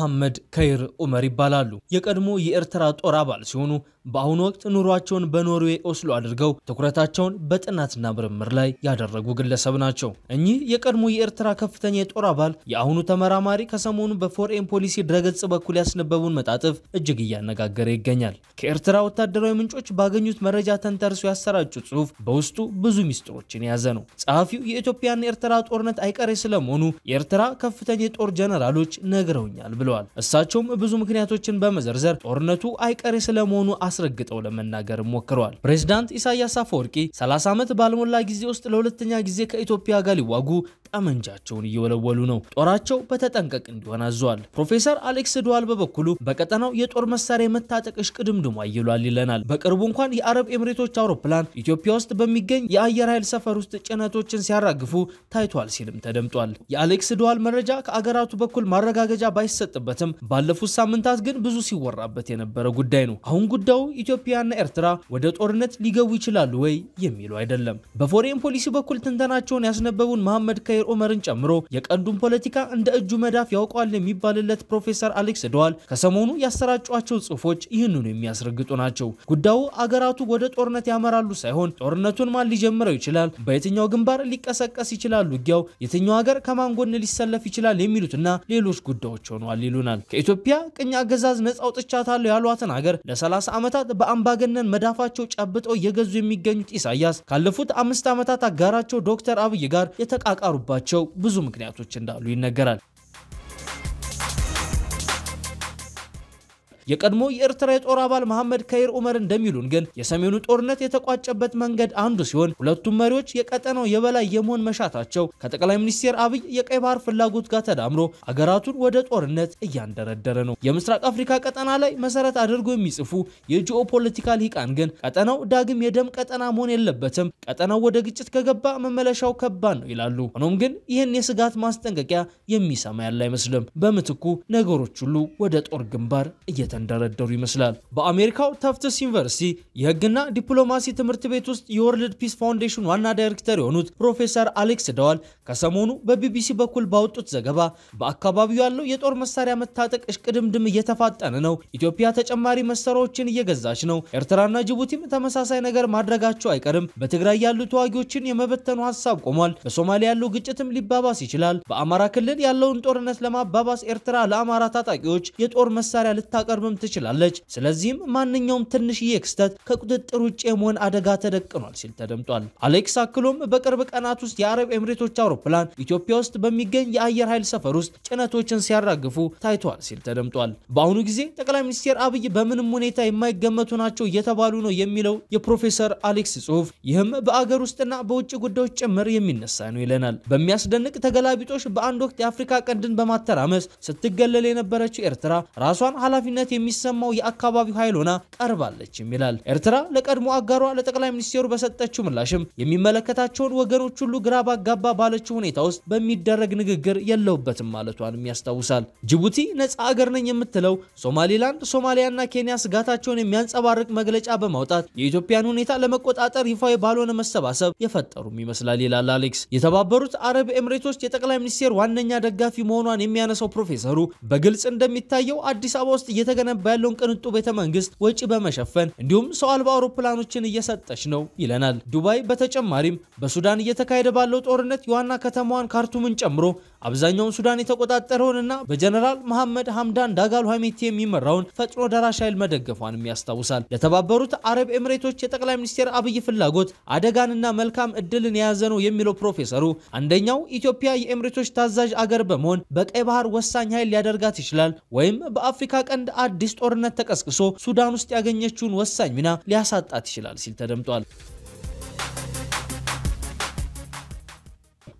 መሐመድ ከይር ኡመር ይባላሉ። የቀድሞ የኤርትራ ጦር አባል ሲሆኑ በአሁኑ ወቅት ኑሯቸውን በኖርዌይ ኦስሎ አድርገው ትኩረታቸውን በጥናትና ምርምር ላይ ያደረጉ ግለሰብ ናቸው። እኚህ የቀድሞ የኤርትራ ከፍተኛ የጦር አባል የአሁኑ ተመራማሪ ከሰሞኑ በፎሬን ፖሊሲ ድረገጽ በኩል ያስነበቡን መጣጥፍ እጅግ እያነጋገረ ይገኛል። ከኤርትራ ወታደራዊ ምንጮች ባገኙት መረጃ ተንተርሶ ያሰራጩት ጽሁፍ በውስጡ ብዙ ሚስጥሮችን የያዘ ነው። ጸሐፊው የኢትዮጵያና ኤርትራ ጦርነት አይቀሬ ስለመሆኑ የኤርትራ ከፍተኛ የጦር ጀነራሎች ነግረውኛል ብለዋል። ተናግረዋል። እሳቸውም ብዙ ምክንያቶችን በመዘርዘር ጦርነቱ አይቀሬ ስለመሆኑ አስረግጠው ለመናገር ሞክረዋል። ፕሬዚዳንት ኢሳያስ አፈወርቂ 30 ዓመት ባልሞላ ጊዜ ውስጥ ለሁለተኛ ጊዜ ከኢትዮጵያ ጋር ሊዋጉ ጠመንጃቸውን እየወለወሉ ነው። ጦራቸው በተጠንቀቅ እንዲሆን አዟል። ፕሮፌሰር አሌክስ ድዋል በበኩሉ በቀጠናው የጦር መሳሪያ የመታጠቅ እሽቅድምድሟ ይሏል ይለናል። በቅርቡ እንኳን የአረብ ኤምሬቶች አውሮፕላን ኢትዮጵያ ውስጥ በሚገኝ የአየር ኃይል ሰፈር ውስጥ ጭነቶችን ሲያራግፉ ታይቷል ሲልም ተደምጧል። የአሌክስ ድዋል መረጃ ከአገራቱ በኩል ማረጋገጫ ባይሰጥ ቢሰጥበትም ባለፉት ሳምንታት ግን ብዙ ሲወራበት የነበረ ጉዳይ ነው። አሁን ጉዳዩ ኢትዮጵያና ኤርትራ ወደ ጦርነት ሊገቡ ይችላሉ ወይ የሚሉ አይደለም። በፎሬን ፖሊሲ በኩል ትንተናቸውን ያስነበቡን መሐመድ ከይር ኦመርን ጨምሮ የቀንዱን ፖለቲካ እንደ እጁ መዳፍ ያውቀዋል የሚባልለት ፕሮፌሰር አሌክስ ደዋል ከሰሞኑ ያሰራጯቸው ጽሁፎች ይህንኑ የሚያስረግጡ ናቸው። ጉዳዩ አገራቱ ወደ ጦርነት ያመራሉ ሳይሆን ጦርነቱን ማን ሊጀምረው ይችላል፣ በየትኛው ግንባር ሊቀሰቀስ ይችላል ውጊያው፣ የትኛው ሀገር ከማን ጎን ሊሰለፍ ይችላል የሚሉትና ሌሎች ጉዳዮች ሆኗል። ይሉናል። ከኢትዮጵያ ቅኝ አገዛዝ ነጻ አውጥቻታለሁ ያሏትን ሀገር ለ30 ዓመታት በአምባገነን መዳፋቸው ጨብጠው እየገዙ የሚገኙት ኢሳያስ ካለፉት አምስት ዓመታት አጋራቸው ዶክተር አብይ ጋር የተቃቃሩባቸው ብዙ ምክንያቶች እንዳሉ ይነገራል። የቀድሞ የኤርትራ የጦር አባል መሐመድ ከይር ዑመር እንደሚሉን ግን የሰሜኑ ጦርነት የተቋጨበት መንገድ አንዱ ሲሆን ሁለቱም መሪዎች የቀጠናው የበላይ የመሆን መሻታቸው ከጠቅላይ ሚኒስትር አብይ የቀይ ባህር ፍላጎት ጋር ተዳምሮ አገራቱን ወደ ጦርነት እያንደረደረ ነው። የምስራቅ አፍሪካ ቀጠና ላይ መሰረት አድርጎ የሚጽፉ የጂኦፖለቲካ ሊቃን ግን ቀጠናው ዳግም የደም ቀጠና መሆን የለበትም፣ ቀጠናው ወደ ግጭት ከገባ መመለሻው ከባድ ነው ይላሉ። ሆኖም ግን ይህን የስጋት ማስጠንቀቂያ የሚሰማ ያለ አይመስልም። በምትኩ ነገሮች ሁሉ ወደ ጦር ግንባር እየተ የተንደረደሩ ይመስላል። በአሜሪካው ተፍትስ ዩኒቨርሲቲ የህግና ዲፕሎማሲ ትምህርት ቤት ውስጥ የወርልድ ፒስ ፋውንዴሽን ዋና ዳይሬክተር የሆኑት ፕሮፌሰር አሌክስ ደዋል ከሰሞኑ በቢቢሲ በኩል ባወጡት ዘገባ በአካባቢው ያለው የጦር መሳሪያ መታጠቅ እሽቅድምድም እየተፋጠነ ነው፣ ኢትዮጵያ ተጨማሪ መሳሪያዎችን እየገዛች ነው፣ ኤርትራና ጅቡቲም ተመሳሳይ ነገር ማድረጋቸው አይቀርም፣ በትግራይ ያሉ ተዋጊዎችን የመበተኑ ሀሳብ ቆሟል፣ በሶማሊያ ያለው ግጭትም ሊባባስ ይችላል፣ በአማራ ክልል ያለውን ጦርነት ለማባባስ ኤርትራ ለአማራ ታጣቂዎች የጦር መሳሪያ ልታቀርብ ልትሆንም ትችላለች። ስለዚህም ማንኛውም ትንሽዬ ክስተት ከቁጥጥር ውጭ የመሆን አደጋ ተደቅኗል ሲል ተደምጧል። አሌክስ አክሎም በቅርብ ቀናት ውስጥ የአረብ ኤምሬቶች አውሮፕላን ኢትዮጵያ ውስጥ በሚገኝ የአየር ኃይል ሰፈር ውስጥ ጭነቶችን ሲያራግፉ ታይቷል ሲል ተደምጧል። በአሁኑ ጊዜ ጠቅላይ ሚኒስትር አብይ በምንም ሁኔታ የማይገመቱ ናቸው እየተባሉ ነው የሚለው የፕሮፌሰር አሌክስ ጽሁፍ፣ ይህም በአገር ውስጥና በውጭ ጉዳዮች ጭምር የሚነሳ ነው ይለናል። በሚያስደንቅ ተገላቢጦሽ በአንድ ወቅት የአፍሪካ ቀንድን በማተራመስ ስትገለል የነበረችው ኤርትራ ራሷን ኃላፊነት ቅርበት የሚሰማው የአካባቢው ኃይል ሆና ቀርባለችም ይላል። ኤርትራ ለቀድሞ አጋሯ ለጠቅላይ ሚኒስቴሩ በሰጠችው ምላሽም የሚመለከታቸውን ወገኖች ሁሉ ግራ ባጋባ ባለችው ሁኔታ ውስጥ በሚደረግ ንግግር የለውበትም ማለቷንም ያስታውሳል። ጅቡቲ ነጻ አገር ነኝ የምትለው ሶማሊላንድ፣ ሶማሊያና ኬንያ ስጋታቸውን የሚያንጸባርቅ መግለጫ በማውጣት የኢትዮጵያን ሁኔታ ለመቆጣጠር ይፋዊ ባልሆነ መሰባሰብ የፈጠሩም ይመስላል ይላል አሌክስ። የተባበሩት አረብ ኤምሬቶች የጠቅላይ ሚኒስቴር ዋነኛ ደጋፊ መሆኗን የሚያነሳው ፕሮፌሰሩ በግልጽ እንደሚታየው አዲስ አበባ ውስጥ እየተገ እየተገነባ ያለውን ቅንጡ ቤተ መንግስት ወጪ በመሸፈን እንዲሁም ሰው አልባ አውሮፕላኖችን እየሰጠች ነው ይለናል። ዱባይ በተጨማሪም በሱዳን እየተካሄደ ባለው ጦርነት የዋና ከተማዋን ካርቱምን ጨምሮ አብዛኛውን ሱዳን የተቆጣጠረውንና በጀነራል መሐመድ ሐምዳን ዳጋሎ ሐሜቲ የሚመራውን ፈጥኖ ደራሽ ኃይል መደገፏንም ያስታውሳል። ለተባበሩት አረብ ኤምሬቶች የጠቅላይ ሚኒስትር አብይ ፍላጎት አደጋንና መልካም እድልን የያዘ ነው የሚለው ፕሮፌሰሩ አንደኛው ኢትዮጵያ የኤምሬቶች ታዛዥ አገር በመሆን በቀይ ባህር ወሳኝ ኃይል ሊያደርጋት ይችላል ወይም በአፍሪካ ቀንድ አዲስ ጦርነት ተቀስቅሶ ሱዳን ውስጥ ያገኘችውን ወሳኝ ሚና ሊያሳጣት ይችላል ሲል ተደምጧል።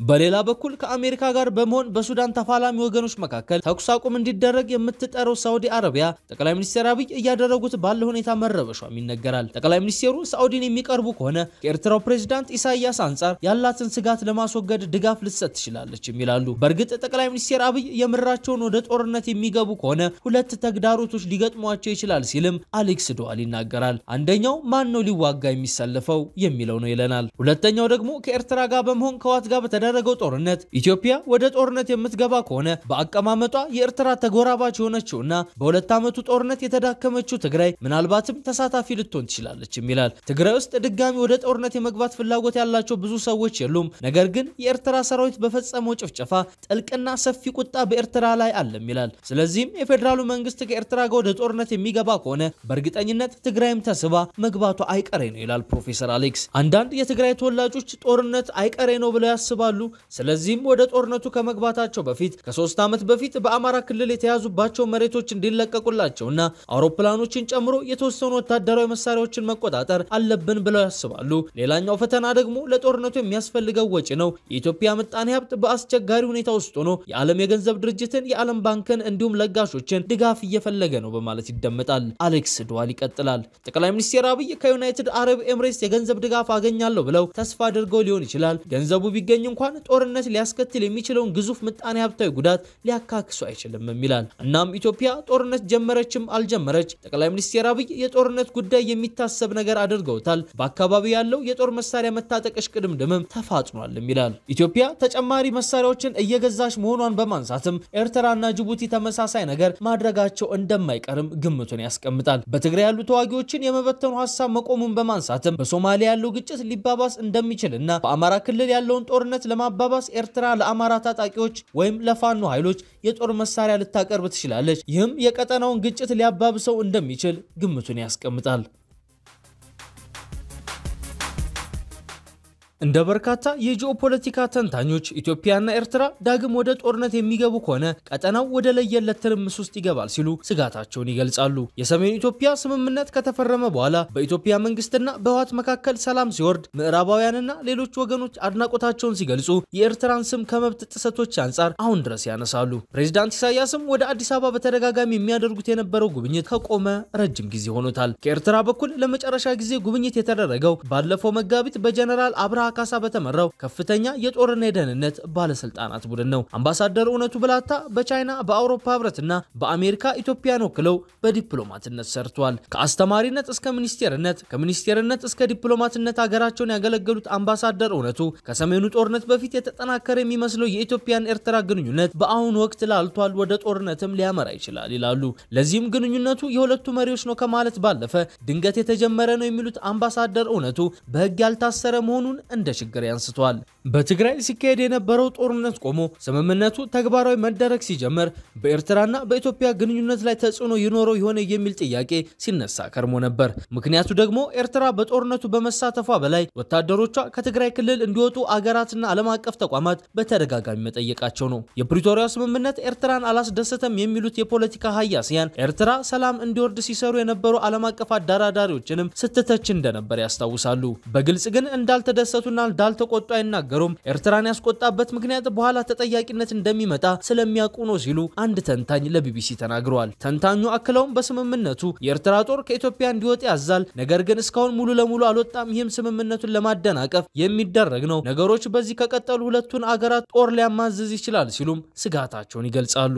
በሌላ በኩል ከአሜሪካ ጋር በመሆን በሱዳን ተፋላሚ ወገኖች መካከል ተኩስ አቁም እንዲደረግ የምትጠረው ሳውዲ አረቢያ ጠቅላይ ሚኒስትር አብይ እያደረጉት ባለ ሁኔታ መረበሿም ይነገራል። ጠቅላይ ሚኒስትሩ ሳዑዲን የሚቀርቡ ከሆነ ከኤርትራው ፕሬዚዳንት ኢሳያስ አንጻር ያላትን ስጋት ለማስወገድ ድጋፍ ልትሰጥ ትችላለች ይላሉ። በእርግጥ ጠቅላይ ሚኒስትር አብይ የምራቸውን ወደ ጦርነት የሚገቡ ከሆነ ሁለት ተግዳሮቶች ሊገጥሟቸው ይችላል ሲልም አሌክስ ዶዋል ይናገራል። አንደኛው ማን ነው ሊዋጋ የሚሰልፈው የሚለው ነው ይለናል። ሁለተኛው ደግሞ ከኤርትራ ጋር በመሆን ከዋት ጋር በተደ በሚደረገው ጦርነት ኢትዮጵያ ወደ ጦርነት የምትገባ ከሆነ በአቀማመጧ የኤርትራ ተጎራባች የሆነችውና በሁለት ዓመቱ ጦርነት የተዳከመችው ትግራይ ምናልባትም ተሳታፊ ልትሆን ትችላለችም ይላል። ትግራይ ውስጥ ድጋሚ ወደ ጦርነት የመግባት ፍላጎት ያላቸው ብዙ ሰዎች የሉም። ነገር ግን የኤርትራ ሰራዊት በፈጸመው ጭፍጨፋ ጥልቅና ሰፊ ቁጣ በኤርትራ ላይ አለም ይላል። ስለዚህም የፌዴራሉ መንግስት ከኤርትራ ጋር ወደ ጦርነት የሚገባ ከሆነ በእርግጠኝነት ትግራይም ተስባ መግባቷ አይቀሬ ነው ይላል ፕሮፌሰር አሌክስ። አንዳንድ የትግራይ ተወላጆች ጦርነት አይቀሬ ነው ብለው ያስባሉ ይገኛሉ። ስለዚህም ወደ ጦርነቱ ከመግባታቸው በፊት ከሶስት ዓመት በፊት በአማራ ክልል የተያዙባቸው መሬቶች እንዲለቀቁላቸውና አውሮፕላኖችን ጨምሮ የተወሰኑ ወታደራዊ መሳሪያዎችን መቆጣጠር አለብን ብለው ያስባሉ። ሌላኛው ፈተና ደግሞ ለጦርነቱ የሚያስፈልገው ወጪ ነው። የኢትዮጵያ ምጣኔ ሀብት በአስቸጋሪ ሁኔታ ውስጥ ሆኖ የዓለም የገንዘብ ድርጅትን፣ የዓለም ባንክን እንዲሁም ለጋሾችን ድጋፍ እየፈለገ ነው በማለት ይደመጣል። አሌክስ ድዋል ይቀጥላል። ጠቅላይ ሚኒስትር አብይ ከዩናይትድ አረብ ኤምሬትስ የገንዘብ ድጋፍ አገኛለሁ ብለው ተስፋ አድርገው ሊሆን ይችላል። ገንዘቡ ቢገኝ እንኳ እንኳን ጦርነት ሊያስከትል የሚችለውን ግዙፍ ምጣኔ ሀብታዊ ጉዳት ሊያካክሱ አይችልም ይላል። እናም ኢትዮጵያ ጦርነት ጀመረችም አልጀመረች ጠቅላይ ሚኒስትር አብይ የጦርነት ጉዳይ የሚታሰብ ነገር አድርገውታል። በአካባቢው ያለው የጦር መሳሪያ መታጠቅ እሽቅድምድምም ተፋጥኗልም ይላል። ኢትዮጵያ ተጨማሪ መሳሪያዎችን እየገዛች መሆኗን በማንሳትም ኤርትራና ጅቡቲ ተመሳሳይ ነገር ማድረጋቸው እንደማይቀርም ግምቱን ያስቀምጣል። በትግራይ ያሉ ተዋጊዎችን የመበተኑ ሀሳብ መቆሙን በማንሳትም በሶማሊያ ያለው ግጭት ሊባባስ እንደሚችልና በአማራ ክልል ያለውን ጦርነት ለማባባስ ኤርትራ ለአማራ ታጣቂዎች ወይም ለፋኖ ኃይሎች የጦር መሳሪያ ልታቀርብ ትችላለች። ይህም የቀጠናውን ግጭት ሊያባብሰው እንደሚችል ግምቱን ያስቀምጣል። እንደ በርካታ የጂኦፖለቲካ ተንታኞች ኢትዮጵያና ኤርትራ ዳግም ወደ ጦርነት የሚገቡ ከሆነ ቀጠናው ወደ ለየለት ትርምስ ውስጥ ይገባል ሲሉ ስጋታቸውን ይገልጻሉ። የሰሜን ኢትዮጵያ ስምምነት ከተፈረመ በኋላ በኢትዮጵያ መንግስትና በህወሓት መካከል ሰላም ሲወርድ ምዕራባውያንና ሌሎች ወገኖች አድናቆታቸውን ሲገልጹ የኤርትራን ስም ከመብት ጥሰቶች አንጻር አሁን ድረስ ያነሳሉ። ፕሬዚዳንት ኢሳያስም ወደ አዲስ አበባ በተደጋጋሚ የሚያደርጉት የነበረው ጉብኝት ከቆመ ረጅም ጊዜ ሆኖታል። ከኤርትራ በኩል ለመጨረሻ ጊዜ ጉብኝት የተደረገው ባለፈው መጋቢት በጀነራል አብርሃ ካሳ በተመራው ከፍተኛ የጦርና የደህንነት ባለስልጣናት ቡድን ነው። አምባሳደር እውነቱ ብላታ በቻይና በአውሮፓ ህብረትና በአሜሪካ ኢትዮጵያን ወክለው በዲፕሎማትነት ሰርቷል። ከአስተማሪነት እስከ ሚኒስቴርነት፣ ከሚኒስቴርነት እስከ ዲፕሎማትነት ሀገራቸውን ያገለገሉት አምባሳደር እውነቱ ከሰሜኑ ጦርነት በፊት የተጠናከረ የሚመስለው የኢትዮጵያን ኤርትራ ግንኙነት በአሁኑ ወቅት ላልቷል፣ ወደ ጦርነትም ሊያመራ ይችላል ይላሉ። ለዚህም ግንኙነቱ የሁለቱ መሪዎች ነው ከማለት ባለፈ ድንገት የተጀመረ ነው የሚሉት አምባሳደር እውነቱ በህግ ያልታሰረ መሆኑን እንደ ችግር ያንስቷል። በትግራይ ሲካሄድ የነበረው ጦርነት ቆሞ ስምምነቱ ተግባራዊ መደረግ ሲጀምር በኤርትራና በኢትዮጵያ ግንኙነት ላይ ተጽዕኖ ይኖረው የሆነ የሚል ጥያቄ ሲነሳ ከርሞ ነበር። ምክንያቱ ደግሞ ኤርትራ በጦርነቱ በመሳተፏ በላይ ወታደሮቿ ከትግራይ ክልል እንዲወጡ አገራትና ዓለም አቀፍ ተቋማት በተደጋጋሚ መጠየቃቸው ነው። የፕሪቶሪያ ስምምነት ኤርትራን አላስደሰተም የሚሉት የፖለቲካ ሀያሲያን ኤርትራ ሰላም እንዲወርድ ሲሰሩ የነበሩ ዓለም አቀፍ አደራዳሪዎችንም ስትተች እንደነበር ያስታውሳሉ። በግልጽ ግን እንዳልተደሰቱና እንዳልተቆጡ አይናገ ሲናገሩም ኤርትራን ያስቆጣበት ምክንያት በኋላ ተጠያቂነት እንደሚመጣ ስለሚያውቁ ነው ሲሉ አንድ ተንታኝ ለቢቢሲ ተናግረዋል። ተንታኙ አክለውም በስምምነቱ የኤርትራ ጦር ከኢትዮጵያ እንዲወጥ ያዛል፣ ነገር ግን እስካሁን ሙሉ ለሙሉ አልወጣም። ይህም ስምምነቱን ለማደናቀፍ የሚደረግ ነው። ነገሮች በዚህ ከቀጠሉ ሁለቱን አገራት ጦር ሊያማዝዝ ይችላል ሲሉም ስጋታቸውን ይገልጻሉ።